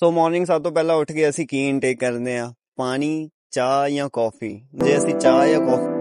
ਸੋ morning ਸਭ ਤੋਂ ਪਹਿਲਾਂ ਉੱਠ ਕੇ ਅਸੀਂ ਕੀ ਇਨਟੇਕ ਕਰਦੇ ਆ ਪਾਣੀ ਚਾਹ ਜਾਂ ਕਾਫੀ ਜੇ ਅਸੀਂ ਚਾਹ ਜਾਂ ਕਾਫੀ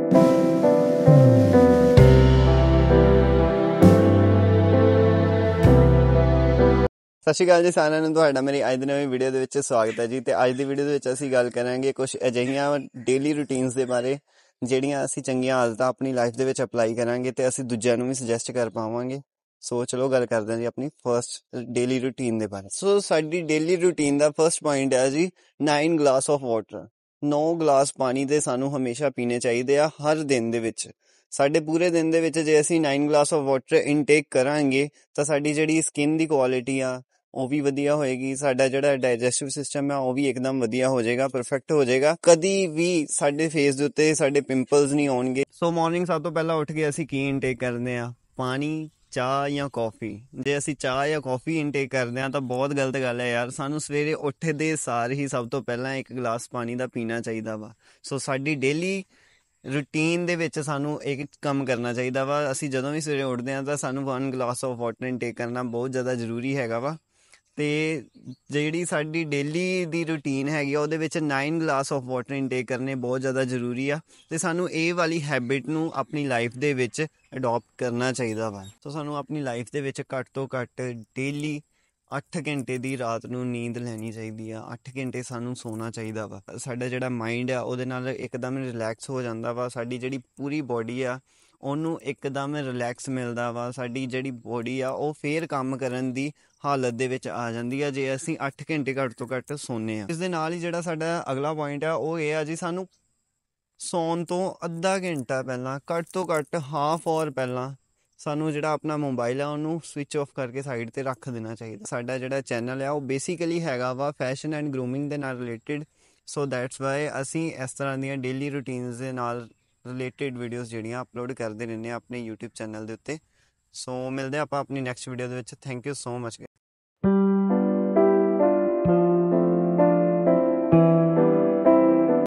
ਸਤਿ ਸ਼੍ਰੀ ਅਕਾਲ ਜੀ ਸਾਰਿਆਂ ਨੂੰ ਤੁਹਾਡਾ ਮੇਰੀ ਅੱਜ ਦੀ ਨਵੀਂ ਵੀਡੀਓ ਦੇ ਵਿੱਚ ਸਵਾਗਤ ਹੈ ਜੀ ਤੇ ਅੱਜ ਦੀ ਵੀਡੀਓ ਦੇ ਵਿੱਚ ਅਸੀਂ ਗੱਲ ਕਰਾਂਗੇ ਕੁਝ ਅਜਿਹੀਆਂ ਡੇਲੀ ਰੁਟੀਨਸ ਦੇ ਬਾਰੇ ਜਿਹੜੀਆਂ ਅਸੀਂ ਚੰਗੀਆਂ ਆਦਤਾਂ ਆਪਣੀ ਲਾਈਫ ਦੇ ਵਿੱਚ ਅਪਲਾਈ ਕਰਾਂਗੇ ਤੇ ਅਸੀਂ ਦੂਜਿਆਂ ਨੂੰ ਵੀ ਸੁਜੈਸਟ ਕਰ ਪਾਵਾਂਗੇ ਸੋ ਚਲੋ ਗੱਲ ਕਰਦੇ ਹਾਂ ਜੀ ਆਪਣੀ ਫਰਸਟ ਡੇਲੀ ਰੁਟੀਨ ਦੇ ਬਾਰੇ ਸੋ ਸਾਡੀ ਡੇਲੀ ਰੁਟੀਨ ਦਾ ਫਰਸਟ ਪੁਆਇੰਟ ਹੈ ਜੀ 9 ਗਲਾਸ ਆਫ ਵਾਟਰ 9 ਗਲਾਸ ਪਾਣੀ ਦੇ ਸਾਨੂੰ ਹਮੇਸ਼ਾ ਪੀਣੇ ਚਾਹੀਦੇ ਆ ਹਰ ਦਿਨ ਦੇ ਵਿੱਚ ਸਾਡੇ ਪੂਰੇ ਦਿਨ ਦੇ ਵਿੱਚ ਜੇ ਅਸੀਂ 9 ਗਲਾਸ ਆਫ ਵਾਟਰ ਇਨਟੇਕ ਕਰਾਂਗੇ ਤਾਂ ਸਾਡੀ ਜਿਹੜੀ ਸਕਿਨ ਦੀ ਕੁਆਲਿਟੀ ਆ ਉਹ ਵੀ ਵਧੀਆ ਹੋਏਗੀ ਸਾਡਾ ਜਿਹੜਾ ਡਾਈਜੈਸਟਿਵ ਸਿਸਟਮ ਹੈ ਉਹ ਵੀ ਇੱਕਦਮ ਵਧੀਆ ਹੋ ਜਾਏਗਾ ਪਰਫੈਕਟ ਹੋ ਜਾਏਗਾ ਕਦੀ ਵੀ ਸਾਡੇ ਫੇਸ ਦੇ ਉੱਤੇ ਸਾਡੇ ਪਿੰਪਲਸ ਨਹੀਂ ਆਉਣਗੇ ਸੋ ਮਾਰਨਿੰਗ ਸਭ ਤੋਂ ਪਹਿਲਾਂ ਉੱਠ ਕੇ ਅਸੀਂ ਕੀ ਇਨਟੇਕ ਕਰਦੇ ਆ ਪਾਣੀ ਚਾਹ ਜਾਂ ਕਾਫੀ ਜੇ ਅਸੀਂ ਚਾਹ ਜਾਂ ਕਾਫੀ ਇਨਟੇਕ ਕਰਦੇ ਆ ਤਾਂ ਬਹੁਤ ਗਲਤ ਗੱਲ ਹੈ ਯਾਰ ਸਾਨੂੰ ਸਵੇਰੇ ਉੱਠਦੇ ਸਾਰ ਹੀ ਸਭ ਤੋਂ ਪਹਿਲਾਂ ਇੱਕ ਗਲਾਸ ਪਾਣੀ ਦਾ ਪੀਣਾ ਚਾਹੀਦਾ ਵਾ ਸੋ ਸਾਡੀ ਡੇਲੀ ਰੂਟੀਨ ਦੇ ਵਿੱਚ ਸਾਨੂੰ ਇੱਕ ਕੰਮ ਕਰਨਾ ਚਾਹੀਦਾ ਵਾ ਅਸੀਂ ਜਦੋਂ ਵੀ ਸਵੇਰੇ ਉੱਠਦੇ ਆ ਤਾਂ ਸਾਨੂੰ 1 ਗਲਾਸ ਆਫ ਵਾਟਰ ਇਨਟੇਕ ਕਰਨਾ ਬਹੁਤ ਜ਼ਿਆਦਾ ਜ਼ਰੂਰੀ ਹੈਗਾ ਵਾ ਤੇ ਜਿਹੜੀ ਸਾਡੀ ਡੇਲੀ ਦੀ ਰੁਟੀਨ ਹੈਗੀ ਆ ਉਹਦੇ ਵਿੱਚ 9 glass of water in day ਕਰਨੇ ਬਹੁਤ ਜ਼ਿਆਦਾ ਜ਼ਰੂਰੀ ਆ ਤੇ ਸਾਨੂੰ ਇਹ ਵਾਲੀ ਹੈਬਿਟ ਨੂੰ ਆਪਣੀ ਲਾਈਫ ਦੇ ਵਿੱਚ ਅਡਾਪਟ ਕਰਨਾ ਚਾਹੀਦਾ ਵਾ ਸੋ ਸਾਨੂੰ ਆਪਣੀ ਲਾਈਫ ਦੇ ਵਿੱਚ ਘੱਟ ਤੋਂ ਘੱਟ ਡੇਲੀ 8 ਘੰਟੇ ਦੀ ਰਾਤ ਨੂੰ ਨੀਂਦ ਲੈਣੀ ਚਾਹੀਦੀ ਆ 8 ਘੰਟੇ ਸਾਨੂੰ ਸੋਣਾ ਚਾਹੀਦਾ ਵਾ ਸਾਡਾ ਜਿਹੜਾ ਮਾਈਂਡ ਆ ਉਹਦੇ ਨਾਲ ਇੱਕਦਮ ਰਿਲੈਕਸ ਹੋ ਜਾਂਦਾ ਵਾ ਸਾਡੀ ਜਿਹੜੀ ਪੂਰੀ ਬਾਡੀ ਆ ਉਹਨੂੰ ਇੱਕਦਮ ਰਿਲੈਕਸ ਮਿਲਦਾ ਵਾ ਸਾਡੀ ਜਿਹੜੀ ਬੋਡੀ ਆ ਉਹ ਫੇਰ ਕੰਮ ਕਰਨ ਦੀ ਹਾਲਤ ਦੇ ਵਿੱਚ ਆ ਜਾਂਦੀ ਆ ਜੇ ਅਸੀਂ 8 ਘੰਟੇ ਘੱਟ ਤੋਂ ਘੱਟ ਸੋਨੇ ਆ ਇਸ ਦੇ ਨਾਲ ਹੀ ਜਿਹੜਾ ਸਾਡਾ ਅਗਲਾ ਪੁਆਇੰਟ ਆ ਉਹ ਇਹ ਆ ਜੀ ਸਾਨੂੰ ਸੌਣ ਤੋਂ ਅੱਧਾ ਘੰਟਾ ਪਹਿਲਾਂ ਘੱਟ ਤੋਂ ਘੱਟ ਹਾਫ ਆਵਰ ਪਹਿਲਾਂ ਸਾਨੂੰ ਜਿਹੜਾ ਆਪਣਾ ਮੋਬਾਈਲ ਆ ਉਹਨੂੰ ਸਵਿਚ ਆਫ ਕਰਕੇ ਸਾਈਡ ਤੇ ਰੱਖ ਦੇਣਾ ਚਾਹੀਦਾ ਸਾਡਾ ਜਿਹੜਾ ਚੈਨਲ ਆ ਉਹ ਬੇਸਿਕਲੀ ਹੈਗਾ ਵਾ ਫੈਸ਼ਨ ਐਂਡ ਗਰੂਮਿੰਗ ਦੇ ਨਾਲ ਰਿਲੇਟਡ ਸੋ ਦੈਟਸ ਵਾਈ ਅਸੀਂ ਇਸ ਤਰ੍ਹਾਂ ਦੀਆਂ ਡੇਲੀ ਰੁਟੀਨਸ ਦੇ ਨਾਲ ਰਿਲੇਟਡ ਵੀਡੀਓਜ਼ ਜਿਹੜੀਆਂ ਅਪਲੋਡ ਕਰਦੇ ਰਹਿੰਦੇ ਆ ਆਪਣੇ YouTube ਚੈਨਲ ਦੇ ਉੱਤੇ ਸੋ ਮਿਲਦੇ ਆਪਾਂ ਆਪਣੀ ਨੈਕਸਟ ਵੀਡੀਓ ਦੇ ਵਿੱਚ ਥੈਂਕ ਯੂ ਸੋ ਮਚ